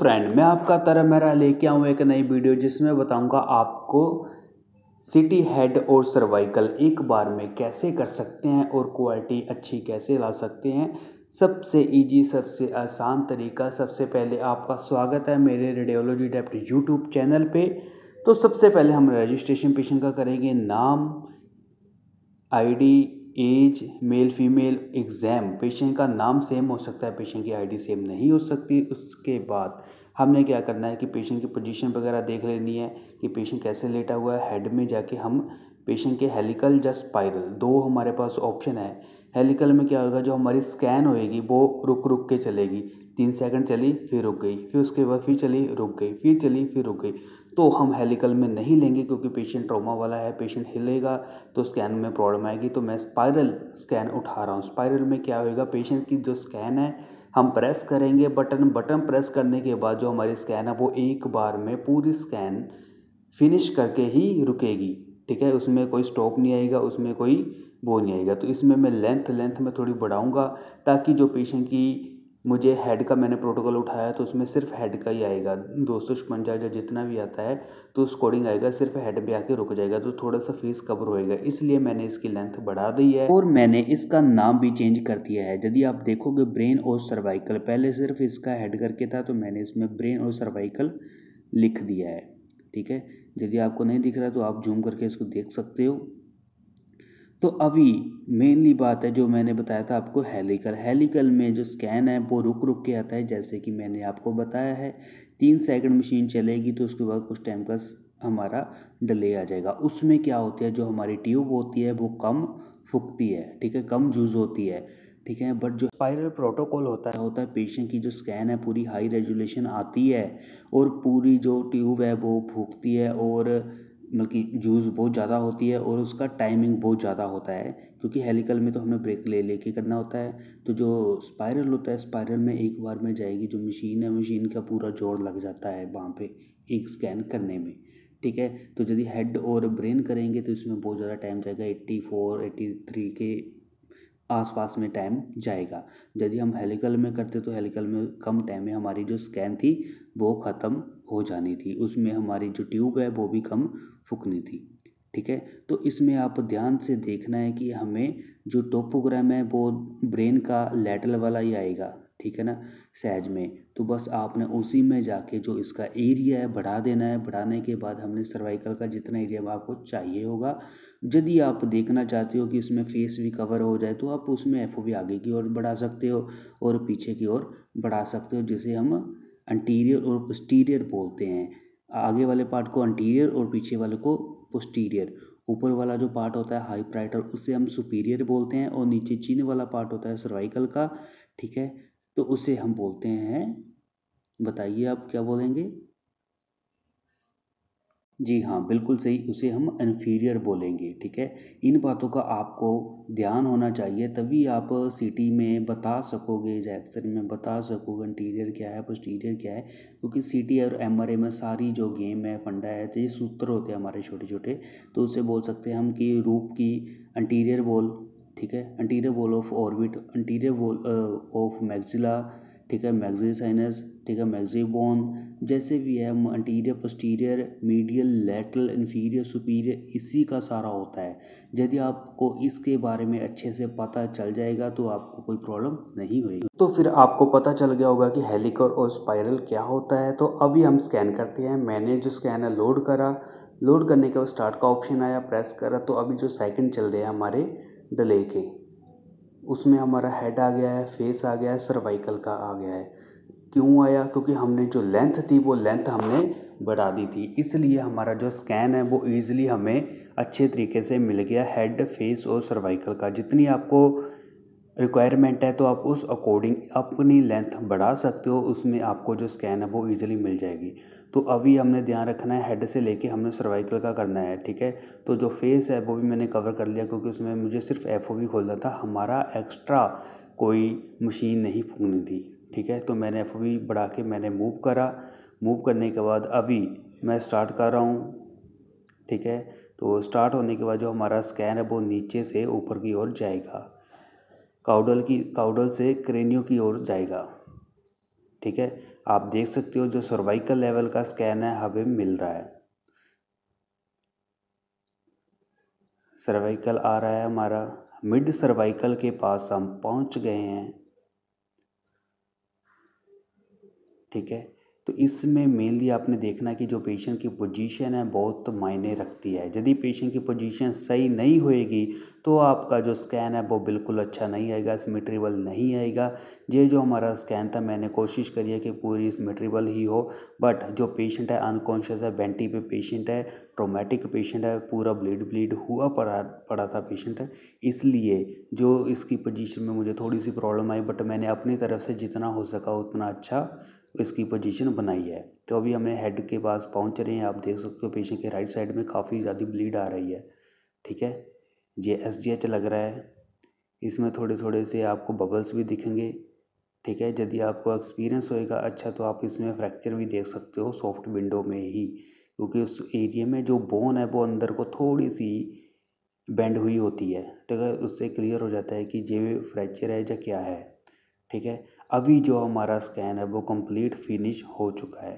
friend मैं आपका तरह मेरा लेके आऊँ एक नई वीडियो जिसमें बताऊंगा आपको सिटी हेड और सर्वाइकल एक बार में कैसे कर सकते हैं और क्वालिटी अच्छी कैसे ला सकते हैं सबसे इजी सबसे आसान तरीका सबसे पहले आपका स्वागत है मेरे रेडियोलॉजी डेप्ट यूट्यूब चैनल पे तो सबसे पहले हम रजिस्ट्रेशन पेशेंट का करेंगे नाम ID age male female exam patient का नाम सेम हो सकता है पेशेंट की आईडी सेम नहीं हो सकती उसके बाद हमने क्या करना है कि पेशेंट की पोजीशन वगैरह देख लेनी है कि पेशेंट कैसे लेटा हुआ है हेड में जाके हम पेशेंट के हेलिकल या स्पाइरल दो हमारे पास ऑप्शन है हेलिकल में क्या होगा जो हमारी स्कैन होएगी वो रुक रुक के चलेगी तीन सेकंड चली फिर रुक गई फिर उसके बाद फिर चली रुक गई फिर चली फिर रुक गई तो हम हेलिकल में नहीं लेंगे क्योंकि पेशेंट ट्रोमा वाला है पेशेंट हिलेगा तो स्कैन में प्रॉब्लम आएगी तो मैं स्पायरल स्कैन उठा रहा हूँ स्पायरल में क्या होएगा पेशेंट की जो स्कैन है हम प्रेस करेंगे बटन बटन प्रेस करने के बाद जो हमारी स्कैन है वो एक बार में पूरी स्कैन फिनिश करके ही रुकेगी ठीक है उसमें कोई स्टॉप नहीं आएगा उसमें कोई वो नहीं आएगा तो इसमें मैं लेंथ लेंथ में थोड़ी बढ़ाऊँगा ताकि जो पेशेंट की मुझे हेड का मैंने प्रोटोकॉल उठाया तो उसमें सिर्फ हेड का ही आएगा दो सौ छपंजा या जितना भी आता है तो स्कोरिंग आएगा सिर्फ हेड पे आके रुक जाएगा तो थोड़ा सा फीस कवर होएगा इसलिए मैंने इसकी लेंथ बढ़ा दी है और मैंने इसका नाम भी चेंज कर दिया है यदि आप देखोगे ब्रेन और सर्वाइकल पहले सिर्फ इसका हेड करके था तो मैंने इसमें ब्रेन और सर्वाइकल लिख दिया है ठीक है यदि आपको नहीं दिख रहा तो आप जूम करके इसको देख सकते हो तो अभी मेनली बात है जो मैंने बताया था आपको हेलिकल हेलिकल में जो स्कैन है वो रुक रुक के आता है जैसे कि मैंने आपको बताया है तीन सेकंड मशीन चलेगी तो उसके बाद कुछ टाइम का हमारा डिले आ जाएगा उसमें क्या होती है जो हमारी ट्यूब होती है वो कम फूकती है ठीक है कम जूज़ होती है ठीक है बट जो स्पायरल प्रोटोकॉल होता है होता है पेशेंट की जो स्कैन है पूरी हाई रेजुलेशन आती है और पूरी जो ट्यूब है वो फूकती है और मतलब कि यूज़ बहुत ज़्यादा होती है और उसका टाइमिंग बहुत ज़्यादा होता है क्योंकि हेलिकल में तो हमें ब्रेक ले लेके करना होता है तो जो स्पायरल होता है स्पायरल में एक बार में जाएगी जो मशीन है मशीन का पूरा जोर लग जाता है वहाँ पे एक स्कैन करने में ठीक है तो यदि हेड और ब्रेन करेंगे तो इसमें बहुत ज़्यादा टाइम जाएगा एट्टी फोर एट्टी थ्री के आसपास में टाइम जाएगा यदि हम हेलिकल में करते तो हेलिकल में कम टाइम में हमारी जो स्कैन थी वो ख़त्म हो जानी थी उसमें हमारी जो ट्यूब है वो भी कम फूकनी थी ठीक है तो इसमें आप ध्यान से देखना है कि हमें जो टोपोग्राम है वो ब्रेन का लेटल वाला ही आएगा ठीक है ना सहज में तो बस आपने उसी में जाके जो इसका एरिया है बढ़ा देना है बढ़ाने के बाद हमने सर्वाइकल का जितना एरिया आपको चाहिए होगा यदि आप देखना चाहते हो कि इसमें फेस भी कवर हो जाए तो आप उसमें एफ भी आगे की ओर बढ़ा सकते हो और पीछे की ओर बढ़ा सकते हो जिसे हम अंटीरियर और पोस्टीरियर बोलते हैं आगे वाले पार्ट को अंटीरियर और पीछे वाले को पोस्टीरियर ऊपर वाला जो पार्ट होता है हाई प्राइटर उसे हम सुपीरियर बोलते हैं और नीचे चीन वाला पार्ट होता है सर्वाइकल का ठीक है तो उसे हम बोलते हैं बताइए आप क्या बोलेंगे जी हाँ बिल्कुल सही उसे हम इन्फीरियर बोलेंगे ठीक है इन बातों का आपको ध्यान होना चाहिए तभी आप सिटी में बता सकोगे जैक्सन में बता सकोगे इंटीरियर क्या है पोस्टीरियर क्या है क्योंकि सिटी और एम आर ए में सारी जो गेम है फंडा है तो ये सूत्र होते हैं हमारे छोटे छोटे तो उसे बोल सकते हैं हम कि रूप की इंटीरियर बोल ठीक है anterior wall of orbit anterior wall of maxilla ठीक है मैगजी साइनस ठीक है मैगजी बोन जैसे भी है anterior posterior medial lateral inferior superior इसी का सारा होता है यदि आपको इसके बारे में अच्छे से पता चल जाएगा तो आपको कोई प्रॉब्लम नहीं होगी तो फिर आपको पता चल गया होगा कि हेलिकर और स्पायरल क्या होता है तो अभी हम स्कैन करते हैं मैंने जो स्कैन लोड करा लोड करने के बाद स्टार्ट का ऑप्शन आया प्रेस करा तो अभी जो सेकेंड चल रहे हैं हमारे डले के उसमें हमारा हेड आ गया है फेस आ गया है सर्वाइकल का आ गया है क्यों आया क्योंकि हमने जो लेंथ थी वो लेंथ हमने बढ़ा दी थी इसलिए हमारा जो स्कैन है वो ईज़िली हमें अच्छे तरीके से मिल गया हेड फेस और सर्वाइकल का जितनी आपको रिक्वायरमेंट है तो आप उस अकॉर्डिंग अपनी लेंथ बढ़ा सकते हो उसमें आपको जो स्कैन है वो ईजिली मिल जाएगी तो अभी हमने ध्यान रखना है हेड से लेके हमने सर्वाइकल का करना है ठीक है तो जो फेस है वो भी मैंने कवर कर लिया क्योंकि उसमें मुझे सिर्फ एफ खोलना था हमारा एक्स्ट्रा कोई मशीन नहीं फूकनी थी ठीक है तो मैंने एफ बढ़ा के मैंने मूव करा मूव करने के बाद अभी मैं स्टार्ट कर रहा हूँ ठीक है तो स्टार्ट होने के बाद जो हमारा स्कैन है वो नीचे से ऊपर की ओर जाएगा काउडल की काउडल से क्रेनियो की ओर जाएगा ठीक है आप देख सकते हो जो सर्वाइकल लेवल का स्कैन है हमें मिल रहा है सर्वाइकल आ रहा है हमारा मिड सर्वाइकल के पास हम पहुंच गए हैं ठीक है तो इसमें मेनली आपने देखना कि जो पेशेंट की पोजीशन है बहुत मायने रखती है यदि पेशेंट की पोजीशन सही नहीं होएगी तो आपका जो स्कैन है वो बिल्कुल अच्छा नहीं आएगा सिमेट्रीबल नहीं आएगा ये जो हमारा स्कैन था मैंने कोशिश करी है कि पूरी सिमेट्रीबल ही हो बट जो पेशेंट है अनकॉन्शियस है बेंटी पे पेशेंट है ट्रोमेटिक पेशेंट है पूरा ब्लीड ब्लीड हुआ पड़ा पड़ा था पेशेंट है इसलिए जो इसकी पोजिशन में मुझे थोड़ी सी प्रॉब्लम आई बट मैंने अपनी तरफ से जितना हो सका उतना अच्छा इसकी पोजीशन बनाई है तो अभी हमने हेड के पास पहुंच रहे हैं आप देख सकते हो पेशेंट के राइट साइड में काफ़ी ज़्यादा ब्लीड आ रही है ठीक है ये एस लग रहा है इसमें थोड़े थोड़े से आपको बबल्स भी दिखेंगे ठीक है यदि आपको एक्सपीरियंस होएगा अच्छा तो आप इसमें फ्रैक्चर भी देख सकते हो सॉफ्ट विंडो में ही क्योंकि उस एरिया में जो बोन है वो अंदर को थोड़ी सी बेंड हुई होती है ठीक है उससे क्लियर हो जाता है कि ये फ्रैक्चर है या क्या है ठीक है अभी जो हमारा स्कैन है वो कंप्लीट फिनिश हो चुका है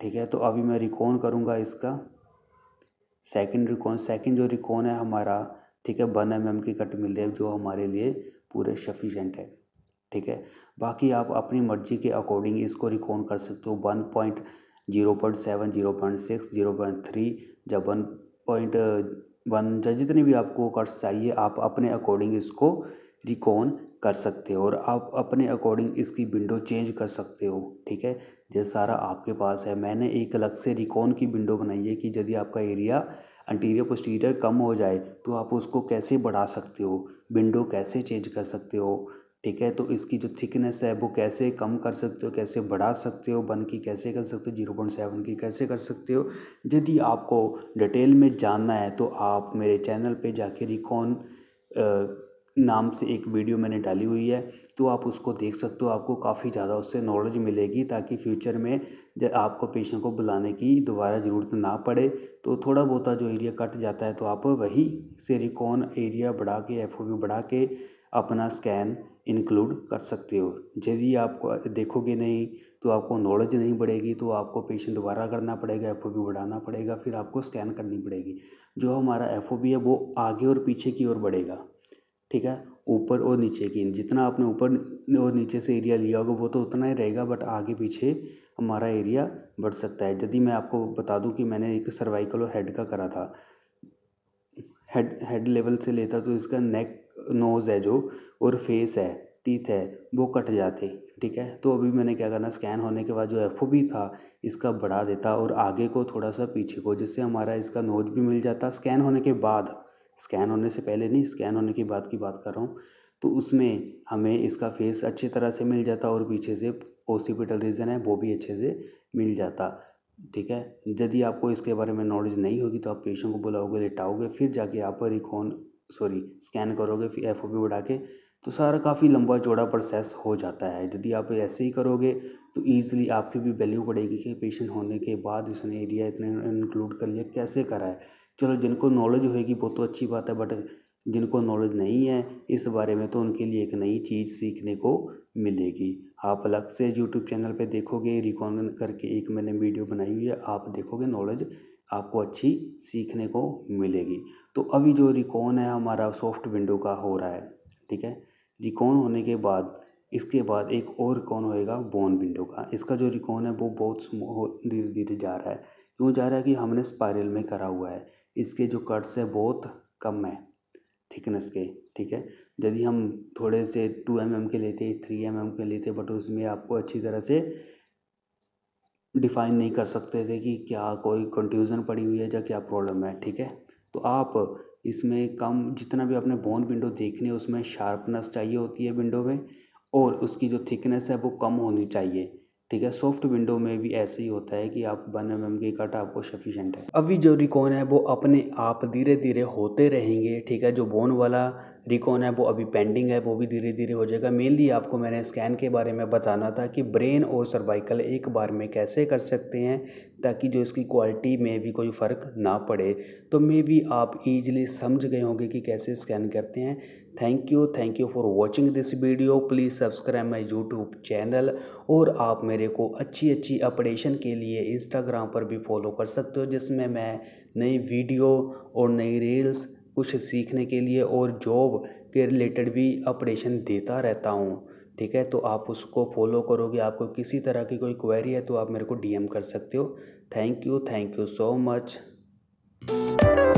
ठीक है तो अभी मैं रिकॉन करूँगा इसका सेकंड रिकॉन सेकंड जो रिकॉन है हमारा ठीक है वन एम एम की कट मिल रही है जो हमारे लिए पूरे सफिशेंट है ठीक है बाकी आप अपनी मर्जी के अकॉर्डिंग इसको रिकॉन कर सकते हो one point zero point seven zero point six zero point three या वन पॉइंट वन या जितनी भी आपको कट्स चाहिए आप अपने अकॉर्डिंग इसको रिकॉन कर सकते हो और आप अपने अकॉर्डिंग इसकी विंडो चेंज कर सकते हो ठीक है ये सारा आपके पास है मैंने एक अलग से रिकॉन की विंडो बनाई है कि यदि आपका एरिया अंटीरियर पोस्टीरियर कम हो जाए तो आप उसको कैसे बढ़ा सकते हो विंडो कैसे चेंज कर सकते हो ठीक है तो इसकी जो थिकनेस है वो कैसे कम कर सकते हो कैसे बढ़ा सकते हो वन की कैसे कर सकते हो जीरो पॉइंट सेवन की कैसे कर सकते हो यदि आपको डिटेल में जानना है तो आप मेरे चैनल पे जाके रिकॉन नाम से एक वीडियो मैंने डाली हुई है तो आप उसको देख सकते हो आपको काफ़ी ज़्यादा उससे नॉलेज मिलेगी ताकि फ्यूचर में जब आपको पेशेंट को बुलाने की दोबारा ज़रूरत ना पड़े तो थोड़ा बहुत जो एरिया कट जाता है तो आप वही रिकॉन एरिया बढ़ा के एफ बढ़ा के अपना स्कैन इंक्लूड कर सकते हो यदि आप देखोगे नहीं तो आपको नॉलेज नहीं बढ़ेगी तो आपको पेशेंट दोबारा करना पड़ेगा एफ बढ़ाना पड़ेगा फिर आपको स्कैन करनी पड़ेगी जो हमारा एफ है वो आगे और पीछे की ओर बढ़ेगा ठीक है ऊपर और नीचे की जितना आपने ऊपर और नीचे से एरिया लिया होगा वो तो उतना ही रहेगा बट आगे पीछे हमारा एरिया बढ़ सकता है यदि मैं आपको बता दूं कि मैंने एक सर्वाइकल और हेड का करा था हेड हेड लेवल से लेता तो इसका नेक नोज़ है जो और फेस है टीथ है वो कट जाते ठीक है तो अभी मैंने क्या करना स्कैन होने के बाद जो एफ था इसका बढ़ा देता और आगे को थोड़ा सा पीछे को जिससे हमारा इसका नोज भी मिल जाता स्कैन होने के बाद स्कैन होने से पहले नहीं स्कैन होने के बाद की बात कर रहा हूँ तो उसमें हमें इसका फेस अच्छी तरह से मिल जाता और पीछे से ओसीपिटल रीजन है वो भी अच्छे से मिल जाता ठीक है यदि आपको इसके बारे में नॉलेज नहीं होगी तो आप पेशेंट को बुलाओगे लेटाओगे फिर जाके आप रिकॉन सॉरी स्कैन करोगे फिर एफ ओ पी बढ़ा के तो सारा काफ़ी लंबा चौड़ा प्रोसेस हो जाता है यदि आप ऐसे ही करोगे तो ईज़िली आपकी भी वैल्यू बढ़ेगी कि पेशेंट होने के बाद इसने एरिया इतने इंक्लूड कर लिया कैसे करा है चलो जिनको नॉलेज होएगी वो तो अच्छी बात है बट जिनको नॉलेज नहीं है इस बारे में तो उनके लिए एक नई चीज़ सीखने को मिलेगी आप अलग से यूट्यूब चैनल पे देखोगे रिकॉर्ड करके एक मैंने वीडियो बनाई हुई है आप देखोगे नॉलेज आपको अच्छी सीखने को मिलेगी तो अभी जो रिकॉन है हमारा सॉफ्ट विंडो का हो रहा है ठीक है रिकॉन होने के बाद इसके बाद एक और रिकॉन होएगा बोन विंडो का इसका जो रिकॉन है वो बहुत धीरे धीरे जा रहा है क्यों जा रहा है कि हमने स्पायरल में करा हुआ है इसके जो कट्स है बहुत कम है थिकनेस के ठीक है यदि हम थोड़े से टू एम mm के लेते थ्री एम mm के लेते बट उसमें आपको अच्छी तरह से डिफाइन नहीं कर सकते थे कि क्या कोई कंफ्यूजन पड़ी हुई है या क्या प्रॉब्लम है ठीक है तो आप इसमें कम जितना भी आपने बोन विंडो देखनी है उसमें शार्पनेस चाहिए होती है विंडो में और उसकी जो थिकनेस है वो कम होनी चाहिए ठीक है सॉफ्ट विंडो में भी ऐसे ही होता है कि आप वन एम एम की कट आपको सफिशेंट है अभी जो रिकॉन है वो अपने आप धीरे धीरे होते रहेंगे ठीक है जो बोन वाला रिकॉन है वो अभी पेंडिंग है वो भी धीरे धीरे हो जाएगा मेनली आपको मैंने स्कैन के बारे में बताना था कि ब्रेन और सर्वाइकल एक बार में कैसे कर सकते हैं ताकि जो इसकी क्वालिटी में भी कोई फ़र्क ना पड़े तो मे भी आप ईजिली समझ गए होंगे कि कैसे स्कैन करते हैं thank you thank you for watching this video please subscribe my YouTube channel और आप मेरे को अच्छी अच्छी अपडेशन के लिए इंस्टाग्राम पर भी फॉलो कर सकते हो जिसमें मैं नई वीडियो और नई रील्स कुछ सीखने के लिए और जॉब के रिलेटेड भी अपडेशन देता रहता हूँ ठीक है तो आप उसको फॉलो करोगे आपको किसी तरह की कोई क्वेरी है तो आप मेरे को डीएम कर सकते हो thank you thank you so much